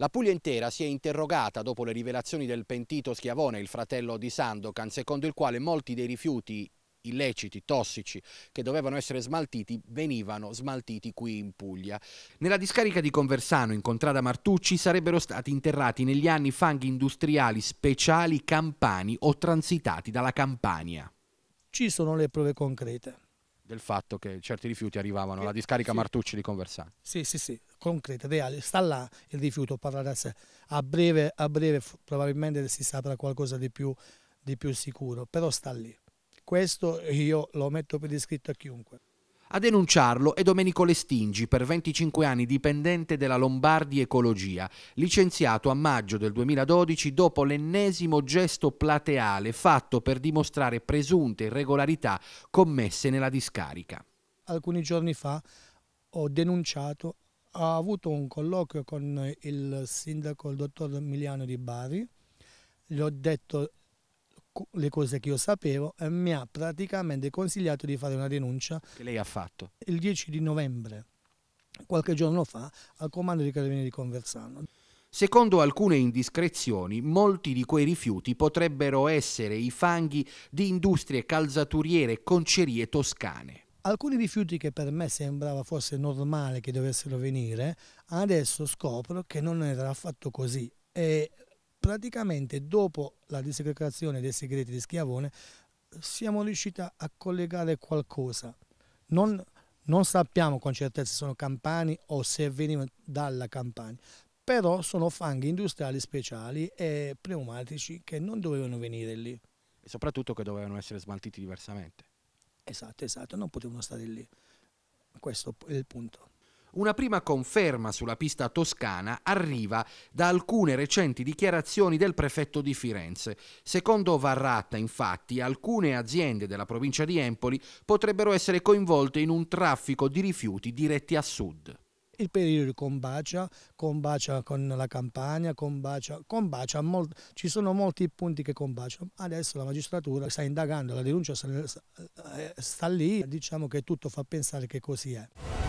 La Puglia intera si è interrogata dopo le rivelazioni del pentito Schiavone, il fratello di Sandocan, secondo il quale molti dei rifiuti illeciti, tossici, che dovevano essere smaltiti, venivano smaltiti qui in Puglia. Nella discarica di Conversano, in contrada Martucci, sarebbero stati interrati negli anni fanghi industriali speciali campani o transitati dalla Campania. Ci sono le prove concrete del fatto che certi rifiuti arrivavano alla discarica sì. Martucci di Conversano. Sì, sì, sì, concreta, reale. Sta là il rifiuto, parla da sé. A breve, a breve probabilmente si saprà qualcosa di più, di più sicuro, però sta lì. Questo io lo metto per iscritto a chiunque. A denunciarlo è Domenico Lestingi, per 25 anni dipendente della Lombardi Ecologia, licenziato a maggio del 2012 dopo l'ennesimo gesto plateale fatto per dimostrare presunte irregolarità commesse nella discarica. Alcuni giorni fa ho denunciato, ho avuto un colloquio con il sindaco, il dottor Emiliano di Bari, gli ho detto le cose che io sapevo e eh, mi ha praticamente consigliato di fare una denuncia. Che lei ha fatto? Il 10 di novembre, qualche giorno fa, al comando di Carabinieri di Conversano. Secondo alcune indiscrezioni, molti di quei rifiuti potrebbero essere i fanghi di industrie calzaturiere e concerie toscane. Alcuni rifiuti che per me sembrava fosse normale che dovessero venire, adesso scopro che non era affatto così. E praticamente dopo la disegregazione dei segreti di Schiavone siamo riusciti a collegare qualcosa. Non, non sappiamo con certezza se sono campani o se venivano dalla campagna, però sono fanghi industriali speciali e pneumatici che non dovevano venire lì. E soprattutto che dovevano essere smaltiti diversamente. Esatto, esatto, non potevano stare lì. Questo è il punto. Una prima conferma sulla pista toscana arriva da alcune recenti dichiarazioni del prefetto di Firenze. Secondo Varratta, infatti, alcune aziende della provincia di Empoli potrebbero essere coinvolte in un traffico di rifiuti diretti a sud il periodo combacia, combacia con la campagna, combacia, combacia molt, ci sono molti punti che combaciano. Adesso la magistratura sta indagando, la denuncia sta, eh, sta lì, diciamo che tutto fa pensare che così è.